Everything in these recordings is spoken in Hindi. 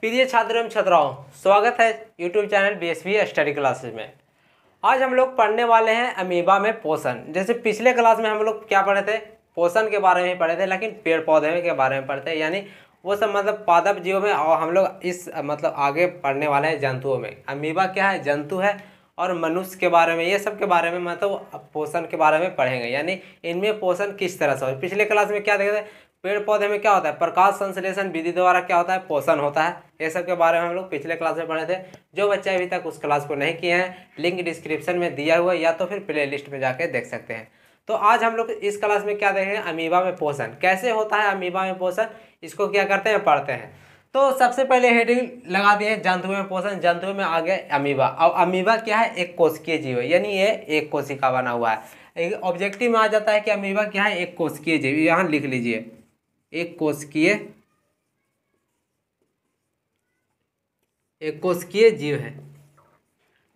प्रिय छात्र एवं छात्राओं स्वागत है YouTube channel B S study classes में आज हम लोग पढ़ने वाले हैं अमीबा में पोषण जैसे पिछले क्लास में हम लोग क्या पढ़े थे पोषण के बारे में पढ़े थे लेकिन पेड़ पौधे के बारे में पढ़ते हैं यानी वो सब मतलब पादप जीवों में और हम लोग इस मतलब आगे पढ़ने वाले हैं जंतुओं में अमीबा क्या है जंतु है और मनुष्य के बारे में ये सब के बारे में मतलब पोषण के बारे में पढ़ेंगे यानी इनमें पोषण किस तरह से हो पिछले क्लास में क्या देखे थे पेड़ पौधे में क्या होता है प्रकाश संश्लेषण विधि द्वारा क्या होता है पोषण होता है ये सब के बारे में हम लोग पिछले क्लास में पढ़े थे जो बच्चे अभी तक उस क्लास को नहीं किए हैं लिंक डिस्क्रिप्शन में दिया हुआ है या तो फिर प्ले लिस्ट में जाके देख सकते हैं तो आज हम लोग इस क्लास में क्या देखेंगे अमीबा में पोषण कैसे होता है अमीबा में पोषण इसको क्या करते हैं पढ़ते हैं तो सबसे पहले हेडिंग लगा दिए जंतुओं में पोषण जंतुओं में आ गया अमीबा और अमीबा क्या है एक कोशिकीय जीव यानी ये एक कोशिका बना हुआ है ऑब्जेक्टिव में आ जाता है कि अमीबा क्या है एक कोशिकीय जीव यहाँ लिख लीजिए एक कोशिकीय एक कोशिकीय जीव है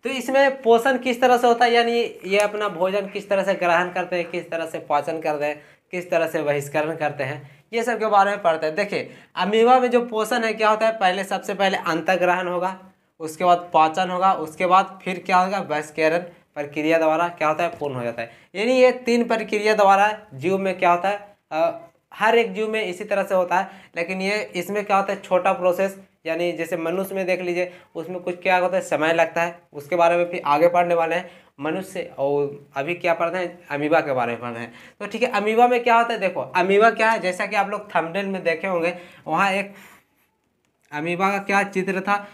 तो इसमें पोषण किस तरह से होता है यानी ये अपना भोजन किस तरह से ग्रहण करते हैं किस तरह से पाचन करते हैं किस तरह से बहिष्करण करते हैं ये सब के बारे में पढ़ते हैं देखिए अमीवा में जो पोषण है क्या होता है पहले सबसे पहले अंतग्रहण होगा उसके बाद पाचन होगा उसके बाद फिर क्या होगा बहिष्करण प्रक्रिया द्वारा क्या होता है पूर्ण हो जाता है यानी ये तीन प्रक्रिया द्वारा जीव में क्या होता है हर एक जीव में इसी तरह से होता है लेकिन ये इसमें क्या होता है छोटा प्रोसेस यानी जैसे मनुष्य में देख लीजिए उसमें कुछ क्या होता है समय लगता है उसके बारे में फिर आगे पढ़ने वाले हैं मनुष्य और अभी क्या पढ़ रहे हैं अमीबा के बारे में पढ़ रहे हैं तो ठीक है अमीबा में क्या होता है देखो अमीबा क्या है जैसा कि आप लोग थमडेल में देखे होंगे वहाँ एक अमीबा का क्या चित्र था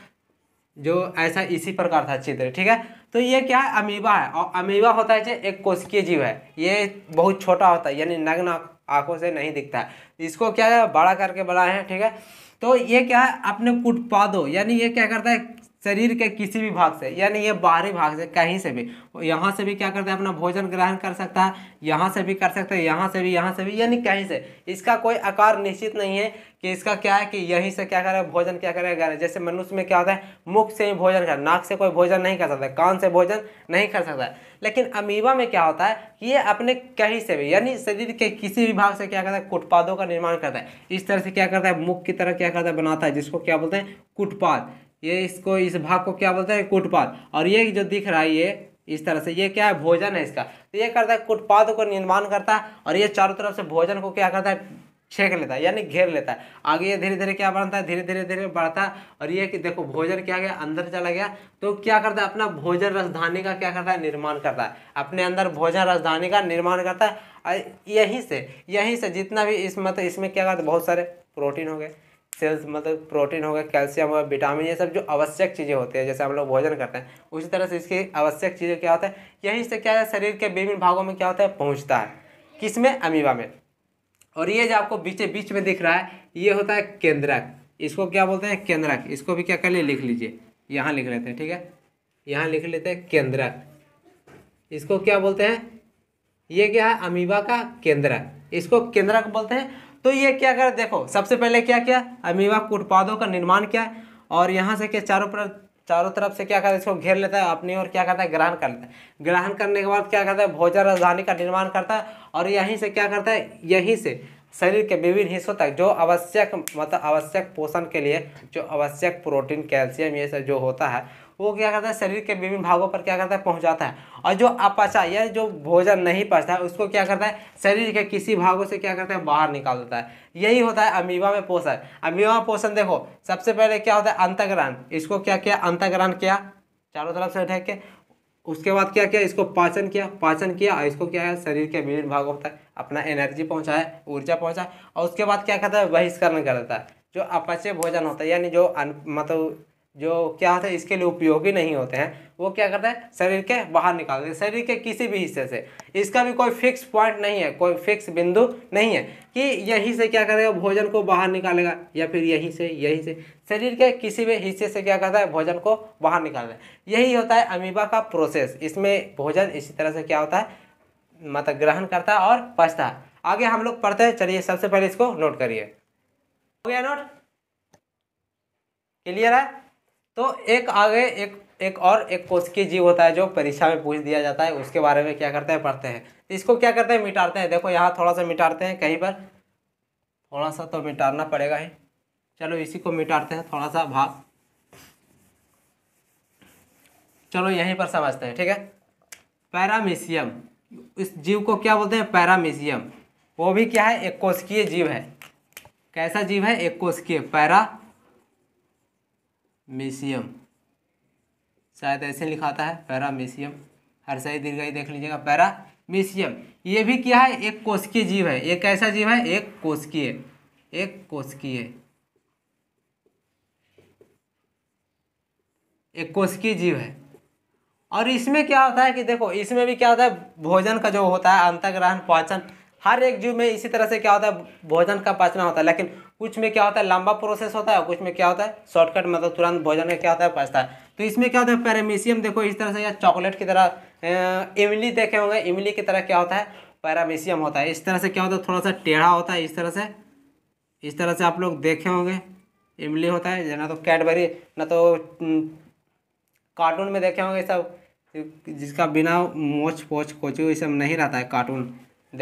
जो ऐसा इसी प्रकार था चित्र ठीक है तो ये क्या है अमीबा है और अमीबा होता है एक कोशिकीय जीव है ये बहुत छोटा होता है यानी नग्न आंखों से नहीं दिखता है इसको क्या है बड़ा करके बनाए हैं ठीक है तो ये क्या है अपने कुटपादों यानी ये क्या करता है शरीर के किसी भी भाग से यानी ये बाहरी भाग से कहीं से भी यहाँ से भी क्या करता है अपना भोजन ग्रहण कर सकता है यहाँ से भी कर सकता है यहाँ से भी यहाँ से भी यानी कहीं से इसका कोई आकार निश्चित नहीं है कि इसका क्या है कि यहीं से क्या करें भोजन क्या करेगा जैसे मनुष्य में क्या होता है मुख से ही भोजन कर नाक से कोई भोजन नहीं कर सकता कान से भोजन नहीं कर सकता लेकिन अमीबा में क्या होता है ये अपने कहीं से भी यानी शरीर के किसी भी भाग से क्या करता है कुटपादों का निर्माण करता है इस तरह से क्या करता है मुख की तरह क्या करता है बनाता है जिसको क्या बोलते हैं कुटपाद ये इसको इस भाग को क्या बोलते हैं कुटपाद और ये जो दिख रहा है ये इस तरह से ये क्या है भोजन है इसका तो ये करता है कुटपाद को निर्माण करता है और ये चारों तरफ से भोजन को क्या करता है छेक लेता है यानी घेर लेता है आगे ये धीरे धीरे क्या बनता है धीरे धीरे धीरे बढ़ता है और ये कि देखो भोजन क्या गया अंदर चला गया तो क्या करता है अपना भोजन राजधानी का क्या करता है निर्माण करता है अपने अंदर भोजन राजधानी का निर्माण करता है यहीं से यहीं से जितना भी इस मतलब इसमें क्या करता है बहुत सारे प्रोटीन हो गए सेल्स मतलब प्रोटीन हो गया कैल्शियम हो गया विटामिन ये सब जो आवश्यक चीज़ें होती है जैसे हम लोग भोजन करते हैं उसी तरह से इसकी आवश्यक चीज़ें क्या होता है यहीं से क्या है शरीर के विभिन्न भागों में क्या होता है पहुँचता है किस में अमीबा में और ये जो आपको बीच बीच में दिख रहा है ये होता है केंद्रक इसको क्या बोलते हैं केंद्रक इसको भी क्या कर लिए लिख लीजिए यहाँ लिख लेते हैं ठीक है यहाँ लिख लेते हैं केंद्रक इसको क्या बोलते हैं ये क्या है अमीबा का केंद्रक इसको केंद्रक बोलते हैं तो ये क्या कर देखो सबसे पहले क्या किया के कुटपादों का निर्माण किया है और यहाँ से क्या चारों पर चारों तरफ से क्या करता है इसको घेर लेता है अपनी और क्या करता है ग्रहण कर लेता है ग्रहण करने के बाद क्या करता है भोजन राजधानी का निर्माण करता है और यहीं से क्या करता है यहीं से शरीर के विभिन्न हिस्सों तक जो आवश्यक मतलब आवश्यक पोषण के लिए जो आवश्यक प्रोटीन कैल्शियम ये सब जो होता है वो क्या करता है शरीर के विभिन्न भागों पर क्या करता है पहुँचाता है और जो अपचा या जो भोजन नहीं पचता है उसको क्या करता है शरीर के किसी भागों से क्या करता है बाहर निकाल देता है यही होता है अमीबा में पोषण अमीबा में पोषण देखो सबसे पहले क्या होता है अंतग्रहण इसको क्या किया अंतग्रहण किया चारों तरफ से ढक के उसके बाद क्या किया इसको पाचन किया पाचन किया और इसको क्या है शरीर के विभिन्न भागों तक अपना एनर्जी पहुंचाया ऊर्जा पहुंचाया और उसके बाद क्या करता है बहिष्करण कर देता है जो अपचय भोजन होता है यानी जो अन मतलब जो क्या होता है इसके लिए उपयोगी नहीं होते हैं वो क्या करता है शरीर के बाहर निकाल देते शरीर के किसी भी हिस्से से इसका भी कोई फिक्स पॉइंट नहीं है कोई फिक्स बिंदु नहीं है कि यहीं से क्या करेगा भोजन को बाहर निकालेगा या फिर यहीं से यहीं से शरीर के किसी भी हिस्से से क्या करता है भोजन को बाहर निकालना यही होता है अमीबा का प्रोसेस इसमें भोजन इसी तरह से क्या होता है मतलब ग्रहण करता है और पचता है आगे हम लोग पढ़ते हैं चलिए सबसे पहले इसको नोट करिए हो गया नोट क्लियर है तो एक आगे एक एक और एक कोशिकीय जीव होता है जो परीक्षा में पूछ दिया जाता है उसके बारे में क्या करते हैं पढ़ते हैं तो इसको क्या करते हैं मिटारते हैं देखो यहाँ थोड़ा सा मिटारते हैं कहीं पर थोड़ा सा तो मिटारना पड़ेगा ही चलो इसी को मिटारते हैं थोड़ा सा भाग चलो यहीं पर समझते हैं ठीक है पैरामीशियम इस जीव को क्या बोलते हैं पैरामीशियम वो भी क्या है एक कोशिकीय जीव है कैसा जीव है एक कोशिकीय पैरा मेसियम शायद ऐसे लिखाता है पैरामीशियम हर सही दीर्घाई देख लीजिएगा पैरामीशियम ये भी क्या है एक कोशकीय जीव है एक ऐसा जीव है एक कोशकीय एक कोशकीय एक कोशकीय जीव है और इसमें क्या होता है कि देखो इसमें भी क्या होता है भोजन का जो होता है अंतग्रहण पाचन हर एक जीव में इसी तरह से क्या होता है भोजन का पाचना होता है लेकिन कुछ में क्या होता है लंबा प्रोसेस होता है कुछ में क्या होता है शॉर्टकट मतलब तुरंत भोजन में क्या होता है पचता है तो इसमें क्या होता है पैरामीशियम देखो इस तरह से या चॉकलेट की तरह इमली देखे होंगे इमली की तरह क्या होता है पैरामीशियम होता है इस तरह से क्या होता है थोड़ा सा टेढ़ा होता है इस तरह से इस तरह से आप लोग देखे होंगे इमली होता है ना तो कैडबरी ना तो कार्टून में देखे होंगे सब जिसका बिना मोच पोच कोचू ये सब नहीं रहता है कार्टून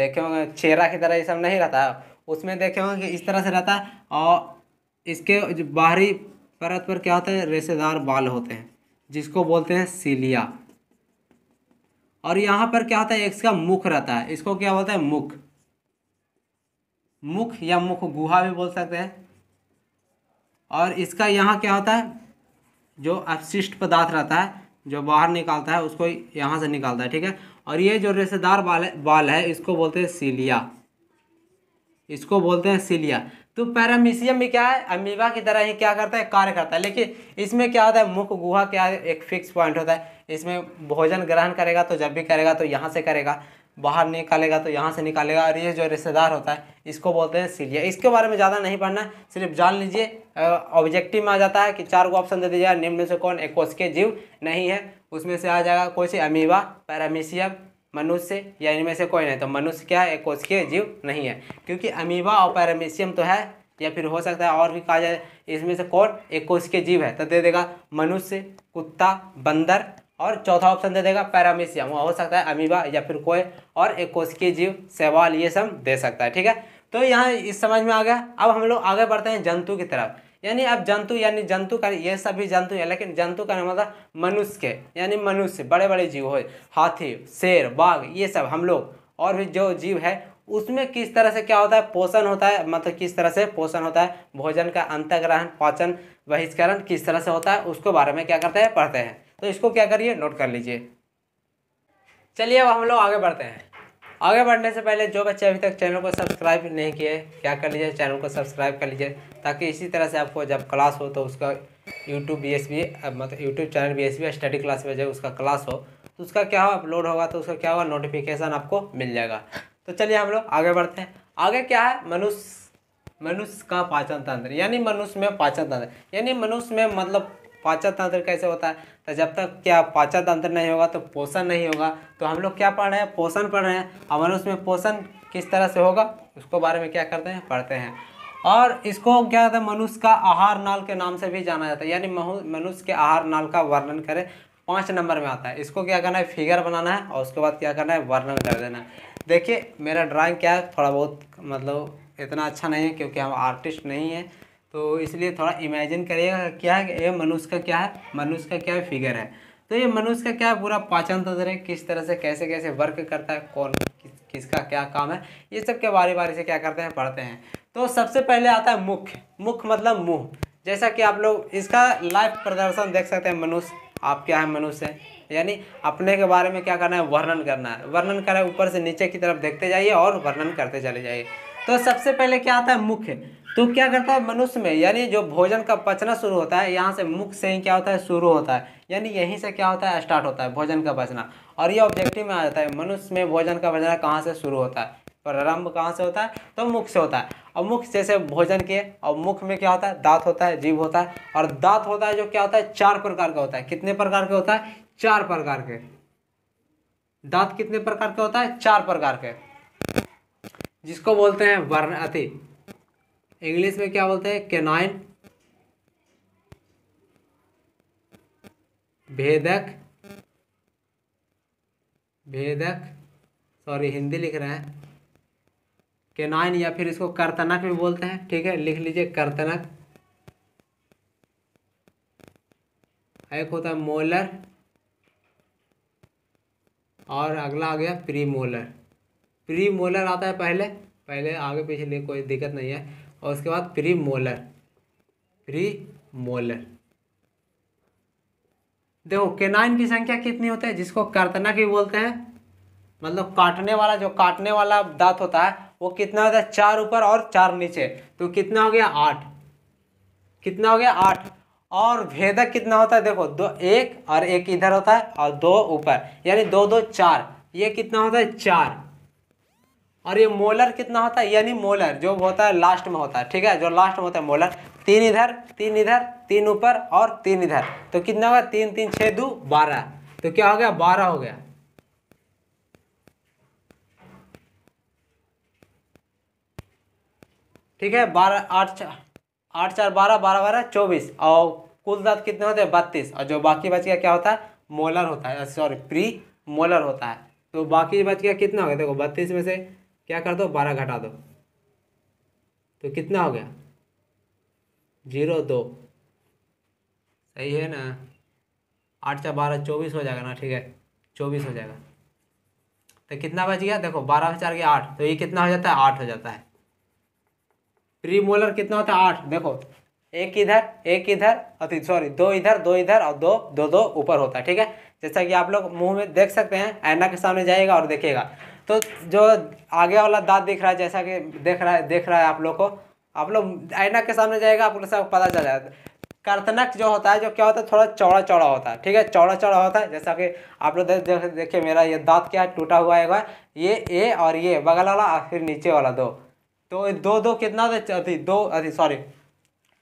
देखे होंगे चेहरा की तरह ये सब नहीं रहता है उसमें देखे होंगे कि इस तरह से रहता है और इसके जो बाहरी परत पर क्या होता है रेशेदार बाल होते हैं जिसको बोलते हैं सीलिया और यहाँ पर क्या होता है एक इसका मुख रहता है इसको क्या बोलते हैं मुख मुख या मुख गुहा भी बोल सकते हैं और इसका यहाँ क्या होता है जो अपशिष्ट पदार्थ रहता है जो बाहर निकालता है उसको यहाँ से निकालता है ठीक है और ये जो रेशेदार बाल है बाल है इसको बोलते हैं सीलिया इसको बोलते हैं सीलिया तो पैरामीशियम भी क्या है अमीबा की तरह ही क्या करता है कार्य करता है लेकिन इसमें क्या होता है मुख गुहा क्या एक फिक्स पॉइंट होता है इसमें भोजन ग्रहण करेगा तो जब भी करेगा तो यहाँ से करेगा बाहर निकालेगा तो यहाँ से निकालेगा और ये जो रिश्तेदार होता है इसको बोलते हैं सीलिया इसके बारे में ज़्यादा नहीं पढ़ना सिर्फ जान लीजिए ऑब्जेक्टिव में आ जाता है कि चार को ऑप्शन दे दीजिएगा निम्न से कौन एक जीव नहीं है उसमें से आ जाएगा कोई से अमीबा पैरामीशियम मनुष्य या इनमें से कोई नहीं तो मनुष्य क्या है एक कोशिकीय जीव नहीं है क्योंकि अमीबा और पैरामीशियम तो है या फिर हो सकता है और भी कहा जाए इसमें से कौन एक कोशिकीय जीव है तो दे देगा मनुष्य कुत्ता बंदर और चौथा ऑप्शन दे देगा पैरामीशियम हो सकता है अमीबा या फिर कोई और एक कोशिकीय जीव सवाल ये सब दे सकता है ठीक है तो यहाँ इस समझ में आ गया अब हम लोग आगे बढ़ते हैं जंतु की तरफ यानी आप जंतु यानी जंतु का ये सभी जंतु है लेकिन जंतु का नाम मतलब मनुष्य के यानी मनुष्य बड़े बड़े जीव हो हाथी शेर बाघ ये सब हम लोग और भी जो जीव है उसमें किस तरह से क्या होता है पोषण होता है मतलब किस तरह से पोषण होता है भोजन का अंतग्रहण पाचन बहिष्करण किस तरह से होता है उसको बारे में क्या करते हैं पढ़ते हैं तो इसको क्या करिए नोट कर लीजिए चलिए अब हम लोग आगे बढ़ते हैं आगे बढ़ने से पहले जो बच्चे अभी तक चैनल को सब्सक्राइब नहीं किए क्या कर लीजिए चैनल को सब्सक्राइब कर लीजिए ताकि इसी तरह से आपको जब क्लास हो तो उसका यूट्यूब बी एस बी मतलब YouTube channel B S B study class में जो उसका क्लास हो तो उसका क्या हो अपलोड होगा तो उसका क्या होगा नोटिफिकेशन आपको मिल जाएगा तो चलिए हम लोग आगे बढ़ते हैं आगे क्या है मनुष्य मनुष्य का पाचन तंत्र यानी मनुष्य में पाचन तंत्र यानी मनुष्य में मतलब पाचन तंत्र कैसे होता है तो जब तक क्या पाचन तंत्र नहीं होगा तो पोषण नहीं होगा तो हम लोग क्या पढ़ रहे हैं पोषण पढ़ रहे हैं हमारे उसमें पोषण किस तरह से होगा उसको बारे में क्या करते हैं पढ़ते हैं और इसको क्या होता है मनुष्य का आहार नाल के नाम से भी जाना जाता है यानी मनुष्य के आहार नाल का वर्णन करें पाँच नंबर में आता है इसको क्या करना है फिगर बनाना है और उसके बाद क्या करना है वर्णन कर देना है देखिए मेरा ड्राइंग क्या है थोड़ा बहुत मतलब इतना अच्छा नहीं है क्योंकि हम आर्टिस्ट नहीं हैं तो इसलिए थोड़ा इमेजिन करिएगा क्या है ये मनुष्य का क्या है मनुष्य का क्या फिगर है तो ये मनुष्य का क्या पूरा पाचन तंत्र तो है किस तरह से कैसे कैसे वर्क करता है कौन किस, किसका क्या काम है ये सब के बारे बारे से क्या करते हैं पढ़ते हैं तो सबसे पहले आता है मुख मुख मतलब मुँह जैसा कि आप लोग इसका लाइव प्रदर्शन देख सकते हैं मनुष्य आप क्या है मनुष्य यानी अपने के बारे में क्या करना है वर्णन करना है वर्णन करें ऊपर से नीचे की तरफ देखते जाइए और वर्णन करते चले जाइए तो सबसे पहले क्या आता है मुख्य तो क्या करता है मनुष्य में यानी जो भोजन का पचना शुरू होता है यहाँ से मुख से ही क्या होता है शुरू होता है यानी यहीं से क्या होता है स्टार्ट होता है भोजन का पचना और ये ऑब्जेक्टिव में आ जाता है मनुष्य में भोजन का पचना कहाँ से शुरू होता है प्रारंभ कहाँ से होता है तो मुख से होता है और मुख जैसे भोजन के और मुख में क्या होता है दांत होता है जीव होता है और दांत होता है जो क्या होता है चार प्रकार का होता है कितने प्रकार के होता है चार प्रकार के दांत कितने प्रकार का होता है चार प्रकार के जिसको बोलते हैं वर्ण अति इंग्लिश में क्या बोलते हैं केनाइन भेदक भेदक सॉरी हिंदी लिख रहे हैं केनाइन या फिर इसको कर्तनक भी बोलते हैं ठीक है लिख लीजिए कर्तनक एक होता है मोलर और अगला आ गया प्री मोलर प्री मोलर आता है पहले पहले आगे पीछे कोई दिक्कत नहीं है और उसके बाद प्री मोलर प्री मोलर देखो केनाइन की संख्या कितनी होती है जिसको कर्तना की बोलते हैं मतलब काटने वाला जो काटने वाला दांत होता है वो कितना होता है चार ऊपर और चार नीचे तो कितना हो गया आठ कितना हो गया आठ और भेदक कितना होता है देखो दो एक और एक इधर होता है और दो ऊपर यानी दो दो चार ये कितना होता है चार और ये मोलर कितना होता है यानी मोलर जो होता है लास्ट में होता है ठीक है जो लास्ट में होता है मोलर तीन इधर तीन इधर तीन ऊपर और तीन इधर तो कितना होगा तीन तीन छः दो बारह तो क्या हो गया बारह हो गया ठीक है बारह आठ चार आठ चार बारह बारह बारह चौबीस और कुल दात कितने होते हैं बत्तीस और जो बाकी बच गया क्या होता है मोलर होता है सॉरी प्री मोलर होता है तो बाकी बच गया कितना हो गया देखो बत्तीस में से क्या कर दो बारह घटा दो तो कितना हो गया जीरो दो सही है ना आठ चार बारह चौबीस हो जाएगा ना ठीक है चौबीस हो जाएगा तो कितना बच गया देखो बारह चार गया आठ तो ये कितना हो जाता है आठ हो जाता है प्री मोलर कितना होता है आठ देखो एक इधर एक इधर और सॉरी दो इधर दो इधर और दो दो दो ऊपर होता है ठीक है जैसा कि आप लोग मुंह में देख सकते हैं आयना के सामने जाएगा और देखेगा तो जो आगे वाला दांत दिख रहा है जैसा कि देख रहा है देख रहा है आप लोग को आप लोग आईना के सामने जाएगा आप लोग सब पता चल जाएगा कर्तनक जो होता है जो क्या होता है थोड़ा चौड़ा चौड़ा होता है ठीक है चौड़ा चौड़ा होता है जैसा कि आप लोग देख देखिए देख, देख, मेरा ये दांत क्या है टूटा हुआ है ये ए और ये बगल वाला और फिर नीचे वाला दो तो दो दो कितना होता है दो अभी सॉरी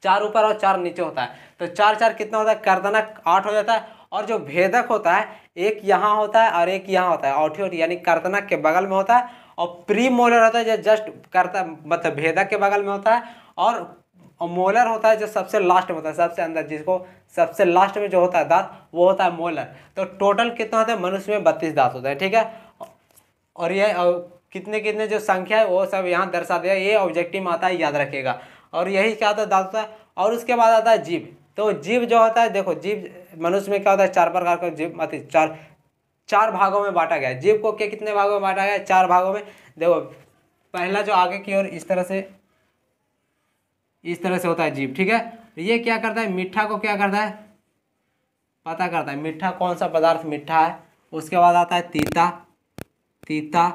चार ऊपर और चार नीचे होता है तो चार चार कितना होता है कर्तनक आठ हो जाता है और जो भेदक होता है एक यहाँ होता है और एक यहाँ होता है ऑठियोट यानी कर्तनक के बगल में होता है और प्री मोलर होता है जो जस्ट करता मतलब भेदक के बगल में होता है और मोलर होता है जो सबसे लास्ट में होता है सबसे अंदर जिसको सबसे लास्ट में जो होता है दांत वो होता है मोलर तो टोटल कितना होता है मनुष्य में बत्तीस दांत होता है ठीक है और ये कितने कितने जो संख्या है वो सब यहाँ दर्शा दिया ये ऑब्जेक्टिव में आता है याद रखेगा और यही क्या होता है दांत होता है और उसके बाद आता है जीव तो जीव जो होता है देखो जीव मनुष्य में क्या होता है चार प्रकार का जीव अति चार चार भागों में बांटा गया जीव को क्या कितने भागों में बांटा गया चार भागों में देखो पहला जो आगे की ओर इस तरह से इस तरह से होता है जीव ठीक है तो ये क्या करता है मिठा को क्या करता है पता करता है मीठा कौन सा पदार्थ मीठा है उसके बाद आता है तीता तीता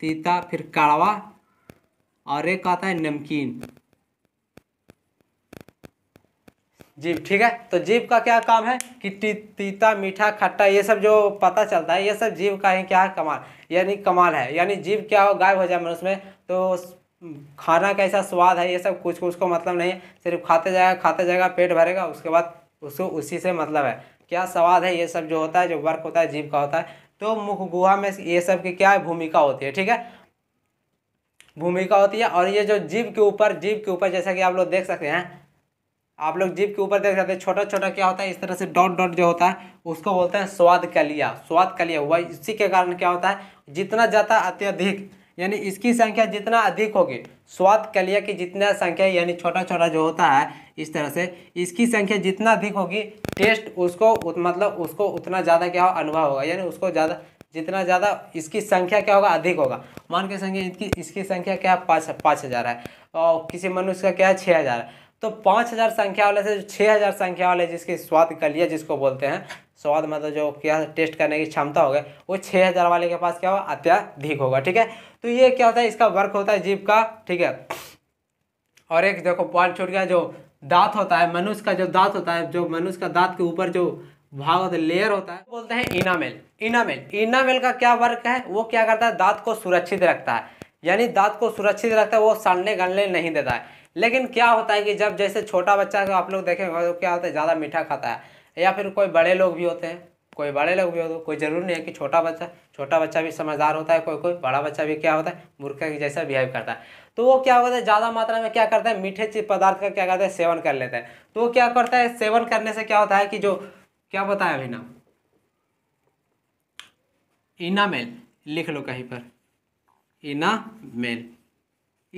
तीता फिर कड़वा और एक आता है नमकीन जीव ठीक है तो जीव का क्या काम है कि ती, तीता मीठा खट्टा ये सब जो पता चलता है ये सब जीव का ही क्या है कमाल यानी कमाल है यानी जीव क्या हो गायब हो जाए मनुष्य में तो खाना कैसा स्वाद है ये सब कुछ उसको मतलब नहीं सिर्फ खाते जाएगा खाते जाएगा पेट भरेगा उसके बाद उसको उसी से मतलब है क्या स्वाद है ये सब जो होता है जो वर्क होता है जीव का होता है तो मुख गुहा में ये सब की क्या है भूमिका होती है ठीक है भूमिका होती है और ये जो जीव के ऊपर जीव के ऊपर जैसा कि आप लोग देख सकते हैं आप लोग जीप के ऊपर देख सकते हैं छोटा छोटा क्या होता है इस तरह से डॉट डॉट जो होता है उसको बोलते हैं स्वाद कलिया स्वाद कलिया हुआ इसी के कारण क्या होता है जितना ज़्यादा अत्यधिक यानी इसकी संख्या जितना अधिक होगी स्वाद कलिया की जितना संख्या यानी छोटा छोटा जो होता है इस तरह से इसकी संख्या जितना अधिक होगी टेस्ट उसको उत, मतलब उसको उतना ज़्यादा क्या हो अनुभव होगा यानी उसको ज़्यादा जितना ज़्यादा इसकी संख्या क्या होगा अधिक होगा मान के संख्या इसकी इसकी संख्या क्या है पाँच पाँच हज़ार है और किसी मनुष्य का क्या है छः हज़ार है तो पाँच हज़ार संख्या वाले से जो छः हज़ार संख्या वाले जिसकी स्वाद कलिया जिसको बोलते हैं स्वाद मतलब जो क्या टेस्ट करने की क्षमता हो गई वो छः हज़ार वाले के पास क्या होगा अत्याधिक होगा ठीक है तो ये क्या होता है इसका वर्क होता है जीप का ठीक है और एक देखो पॉइंट छूट गया जो दांत होता है मनुष्य का जो दांत होता है जो मनुष्य का दांत के ऊपर जो भाग होता है लेयर होता है बोलते हैं इनामेल इनामेल इनामेल का क्या वर्क है वो क्या करता है दांत को सुरक्षित रखता है यानी दांत को सुरक्षित रखता है वो सड़ने गलने नहीं देता है लेकिन क्या होता है कि जब जैसे छोटा बच्चा तो आप लोग देखेंगे तो क्या होता है ज़्यादा मीठा खाता है या फिर कोई बड़े लोग भी होते हैं कोई बड़े लोग भी होते तो हैं कोई ज़रूरी नहीं है कि छोटा बच्चा छोटा बच्चा भी समझदार होता है कोई कोई बड़ा बच्चा भी क्या होता है मूर्ख के जैसा बिहेव करता है तो वो क्या होता है ज़्यादा मात्रा में क्या करता है मीठे चीज पदार्थ का क्या करता है सेवन कर लेते हैं तो वो क्या करता है सेवन करने से क्या होता है कि जो क्या बताया अभी ना इनामेल लिख लो कहीं पर इनामेल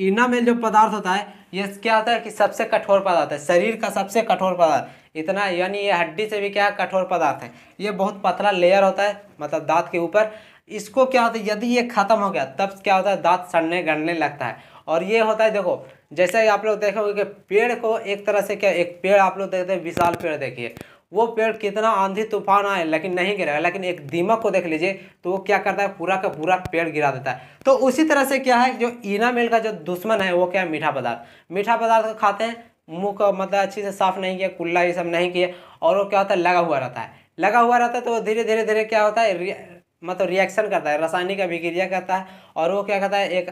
इना में जो पदार्थ होता है ये क्या होता है कि सबसे कठोर पदार्थ है शरीर का सबसे कठोर पदार्थ इतना यानी ये हड्डी से भी क्या कठोर पदार्थ है ये बहुत पतला लेयर होता है मतलब दांत के ऊपर इसको क्या होता है यदि ये खत्म हो गया तब क्या होता है दांत सड़ने गड़ने लगता है और ये होता है देखो जैसे आप लोग देखोगे कि पेड़ को एक तरह से क्या एक पेड़ आप लोग देखते हैं विशाल पेड़ देखिए वो पेड़ कितना आंधी तूफान आए लेकिन नहीं गिरेगा लेकिन एक दीमक को देख लीजिए तो वो क्या करता है पूरा का पूरा पेड़ गिरा देता है तो उसी तरह से क्या है जो मिल का जो दुश्मन है वो क्या है मीठा पदार्थ मीठा पदार्थ खाते हैं मुँह का मतलब अच्छे से साफ नहीं किया कुल्ला ये सब नहीं किया और वो क्या होता है लगा हुआ रहता है लगा हुआ रहता है तो धीरे धीरे धीरे क्या होता है मतलब रिएक्शन करता है रासायनिक अभिक्रिया करता है और वो क्या करता है एक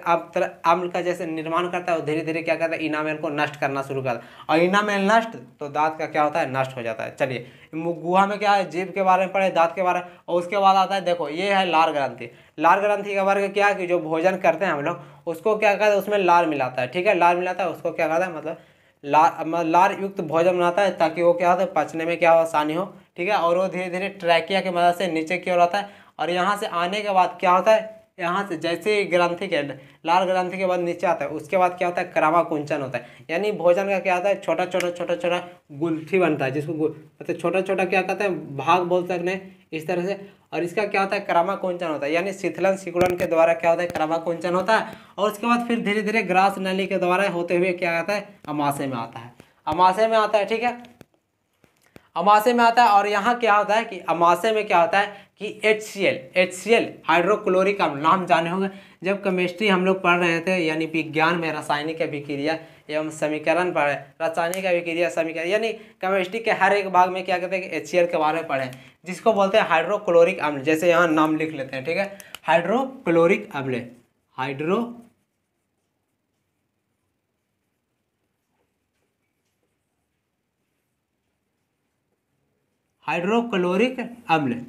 अम्ल का जैसे निर्माण करता है वो धीरे धीरे क्या करता है इनामेल को नष्ट करना शुरू करता है और इनामेल नष्ट तो दांत का क्या होता है नष्ट हो जाता है चलिए गुहा में क्या है जीव के बारे में पढ़े दांत के बारे में और उसके बाद आता है देखो ये है लार ग्रंथि लार ग्रंथि का वर्ग क्या है कि जो भोजन करते हैं हम लोग उसको क्या करते हैं उसमें लार मिलाता है ठीक है लार मिलाता है उसको क्या करता है मतलब लार मतलब लार युक्त भोजन बनाता है ताकि वो क्या होता है पचने में क्या हो आसानी हो ठीक है और वो धीरे धीरे ट्रैकिया की मदद से नीचे की ओर आता है और यहाँ से आने के बाद क्या होता है यहाँ से जैसे ग्रंथि के लाल ग्रंथि के बाद नीचे आता है उसके बाद क्या होता है क्रमा कुंचन होता है यानी भोजन का क्या होता है छोटा छोटा छोटा छोटा गुल्ठी बनता है जिसको मतलब छोटा छोटा क्या कहते हैं भाग बोल सकते हैं इस तरह से और इसका क्या होता है करामा कुंचन होता है यानी शिथिलन शिकुड़न के द्वारा क्या होता है करामा कुंचन होता है और उसके बाद फिर धीरे धीरे ग्रास नली के द्वारा होते हुए क्या कहता है अमाशे में आता है अमाशे में आता है ठीक है अमाशे में आता है और यहाँ क्या होता है कि अमाशे में क्या होता है कि H C L H C L hydrochloric अम्ल नाम जाने होंगे जब केमिस्ट्री हम लोग पढ़ रहे थे यानी विज्ञान में रासायनिक अभिक्रिया एवं समीकरण पढ़े रासायनिक अभिक्रिया समीकरण यानी केमिस्ट्री के हर एक भाग में क्या कहते हैं कि एच सी एल के बारे में पढ़े जिसको बोलते हैं हाइड्रोक्लोरिक अम्ल जैसे यहाँ नाम लिख लेते हैं ठीक है हाइड्रोक्लोरिक अम्ल हाइड्रो हाइड्रोक्लोरिक अम्ल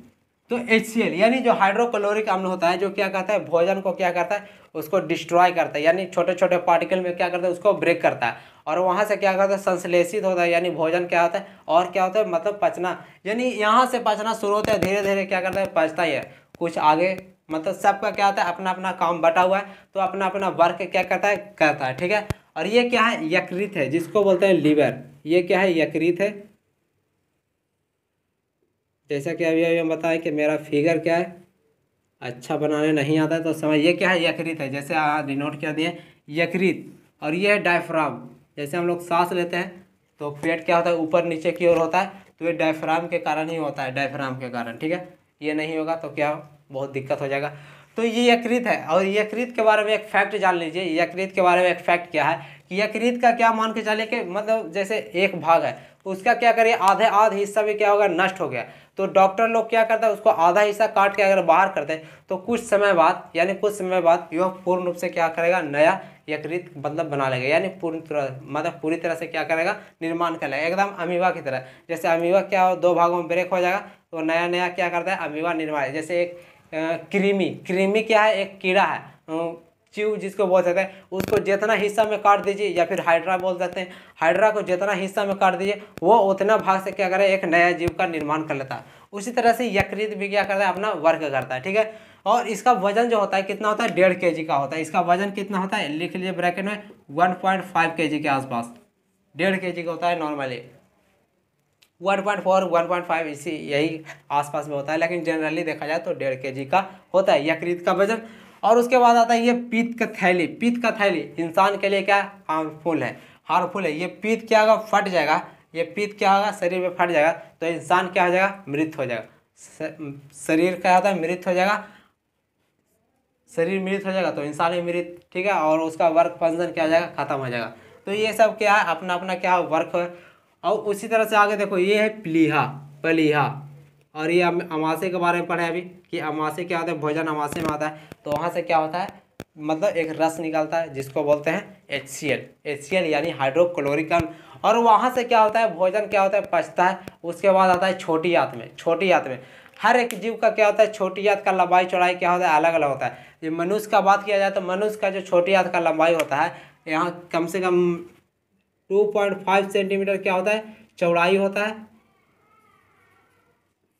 तो एच यानी जो हाइड्रोक्लोरिक अम्ल होता है जो क्या करता है भोजन को क्या करता है उसको डिस्ट्रॉय करता है यानी छोटे छोटे पार्टिकल में क्या करता है उसको ब्रेक करता है और वहाँ से क्या करता है संश्लेषित होता है यानी भोजन क्या होता है और क्या होता है मतलब पचना यानी यहाँ से पचना शुरू होता है धीरे धीरे क्या करता है पचता ही है कुछ आगे मतलब सबका क्या होता है अपना अपना काम बटा हुआ है तो अपना अपना वर्क क्या करता है करता है ठीक है और ये क्या है यकृत है जिसको बोलते हैं लीवर ये क्या है यकृत है जैसा कि अभी अभी हम बताएं कि मेरा फिगर क्या है अच्छा बनाने नहीं आता है तो ये क्या है यकृत है जैसे डिनोट क्या दिए यकृत और ये है डायफ्राम जैसे हम लोग सांस लेते हैं तो पेट क्या होता है ऊपर नीचे की ओर होता है तो ये डायफ्राम के कारण ही होता है डायफ्राम के कारण ठीक है ये नहीं होगा तो क्या बहुत दिक्कत हो जाएगा तो ये यकृत है और यकृत के बारे में एक फैक्ट जान लीजिए यकृत के बारे में एक फैक्ट क्या है कि यकृत का क्या मान के चले कि मतलब जैसे एक भाग है उसका क्या करिए आधे आधे हिस्सा भी क्या होगा नष्ट हो गया तो डॉक्टर लोग क्या करते हैं उसको आधा हिस्सा काट के अगर बाहर करते हैं तो कुछ समय बाद यानी कुछ समय बाद यह पूर्ण रूप से क्या करेगा नया यकृत मतलब बना लेगा यानी पूर्ण तरह मतलब पूरी तरह से क्या करेगा निर्माण कर लेगा एकदम अमीवा की तरह जैसे अमीवा क्या हो दो भागों में ब्रेक हो जाएगा तो नया नया क्या करता है अमीवा निर्माण जैसे एक क्रीमी क्रीमी क्या है एक कीड़ा है च्यू जिसको बोल सकते हैं उसको जितना हिस्सा में काट दीजिए या फिर हाइड्रा बोल सकते हैं हाइड्रा को जितना हिस्सा में काट दीजिए वो उतना भाग से क्या करें एक नया जीव का निर्माण कर लेता है उसी तरह से यकृत भी क्या करता है अपना वर्क करता है ठीक है और इसका वजन जो होता है कितना होता है डेढ़ के का होता है इसका वजन कितना होता है लिख लीजिए ब्रैकेट में वन पॉइंट फाइव के जी के आसपास डेढ़ के जी का होता है normally one point four one point five इसी यही आसपास में होता है लेकिन जनरली देखा जाए तो डेढ़ के जी का होता है यकृत का वजन और उसके बाद आता है ये पीत का थैली पीत का थैली इंसान के लिए क्या हार्मफुल है हार्मफुल है ये पीत क्या होगा फट जाएगा ये पीत क्या होगा शरीर में फट जाएगा तो इंसान क्या हो जाएगा मृत हो जाएगा शरीर क्या होता है मृत हो जाएगा शरीर मृत हो जाएगा तो इंसान भी मृत ठीक है और उसका वर्क फंक्शन क्या हो जाएगा खत्म हो जाएगा तो ये सब क्या है अपना अपना क्या वर्क है और उसी तरह से आगे देखो ये है प्लीहा प्लीहा और ये अमाशे के बारे में पढ़े अभी कि अमाशे क्या होता है भोजन अमाशे में आता है तो वहाँ से क्या होता है मतलब एक रस निकलता है जिसको बोलते हैं H C L H C L यानी हाइड्रोक्लोरिकन और वहाँ से क्या होता है भोजन क्या होता है पचता है उसके बाद आता है छोटी याद में छोटी याद में हर एक जीव का क्या होता है छोटी याद का लंबाई चौड़ाई क्या होता है अलग अलग होता है जो मनुष्य का बात किया जाए तो मनुष्य का जो छोटी याद का लंबाई होता है यहाँ कम से कम फाइव सेंटीमीटर क्या होता है चौड़ाई होता है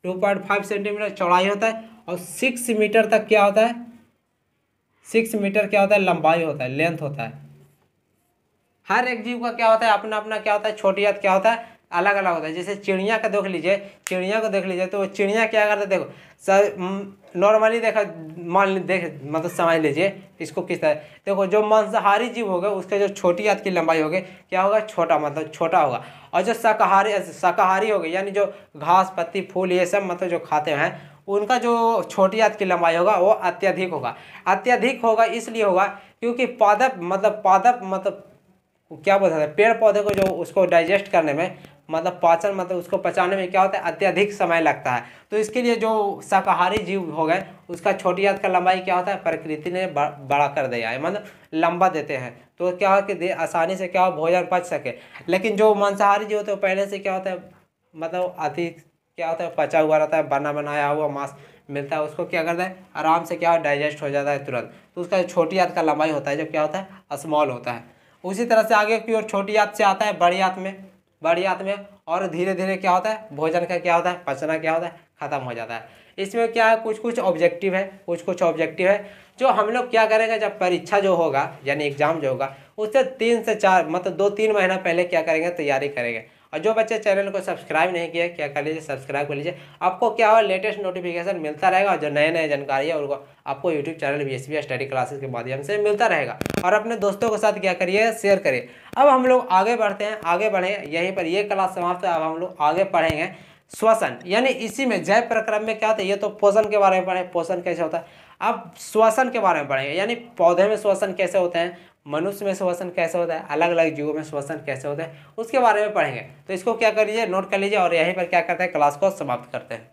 टू पॉइंट फाइव सेंटीमीटर चौड़ाई होता है और सिक्स मीटर तक क्या होता है सिक्स मीटर क्या होता है लंबाई होता है लेंथ होता है हर एक जीव का क्या होता है अपना अपना क्या होता है छोटी याद क्या होता है अलग अलग होता है जैसे चिड़िया का देख लीजिए चिड़िया को देख लीजिए तो चिड़िया क्या करता है देखो नॉर्मली देखा मान देख मतलब समझ लीजिए इसको किस तरह देखो जो मांसाहारी जीव होगा उसके जो छोटी हाथ की लंबाई होगी क्या होगा छोटा मतलब छोटा होगा और जो शाकाहारी शाकाहारी होगी यानी जो घास पत्ती फूल ये सब मतलब जो खाते हैं उनका जो छोटी हाथ की लंबाई होगा वो अत्यधिक होगा अत्यधिक होगा इसलिए होगा क्योंकि पादप मतलब पादप मतलब क्या बोलते हैं पेड़ पौधे को जो उसको डाइजेस्ट करने में मतलब पाचन मतलब उसको पचाने में क्या होता है अत्यधिक समय लगता है तो इसके लिए जो शाकाहारी जीव हो गए उसका छोटी हाथ का लंबाई क्या होता है प्रकृति ने बड़ा कर दिया है मतलब लंबा देते हैं तो क्या हो कि आसानी से क्या हो भोजन पच सके लेकिन जो मांसाहारी जीव होते हैं पहले से क्या होता है मतलब अधिक क्या होता है पचा हुआ रहता है बना बनाया हुआ मांस मिलता है उसको क्या करता है आराम से क्या हो डाइजेस्ट हो जाता है तुरंत तो उसका छोटी याद का लंबाई होता है जो क्या होता है स्मॉल होता है उसी तरह से आगे की ओर छोटी याद से आता है बड़ी याद में बड़ी आंत में और धीरे धीरे क्या होता है भोजन का क्या होता है पचना क्या होता है खत्म हो जाता है इसमें क्या है कुछ कुछ ऑब्जेक्टिव है कुछ कुछ ऑब्जेक्टिव है जो हम लोग क्या करेंगे जब परीक्षा जो होगा यानी एग्जाम जो होगा उससे तीन से चार मतलब दो तीन महीना पहले क्या करेंगे तैयारी करेंगे और जो बच्चे चैनल को सब्सक्राइब नहीं किया क्या कर लीजिए सब्सक्राइब कर लीजिए आपको क्या हो लेटेस्ट नोटिफिकेशन मिलता रहेगा और जो नए नए जानकारी है उनको आपको YouTube channel B S study classes के माध्यम से मिलता रहेगा और अपने दोस्तों के साथ क्या करिए शेयर करिए अब हम लोग आगे बढ़ते हैं आगे बढ़ें यहीं पर ये क्लास समाप्त है अब हम लोग आगे पढ़ेंगे श्वसन यानी इसी में जैव प्रक्रम में क्या होता है ये तो पोषण के बारे में पढ़े पोषण कैसे होता है अब श्वसन के बारे में पढ़ेंगे यानी पौधे में श्वसन कैसे होते हैं मनुष्य में श्वसन कैसे होता है अलग अलग जीवों में श्वसन कैसे होता है उसके बारे में पढ़ेंगे तो इसको क्या कर लीजिए नोट कर लीजिए और यहीं पर क्या करते हैं क्लास को समाप्त करते हैं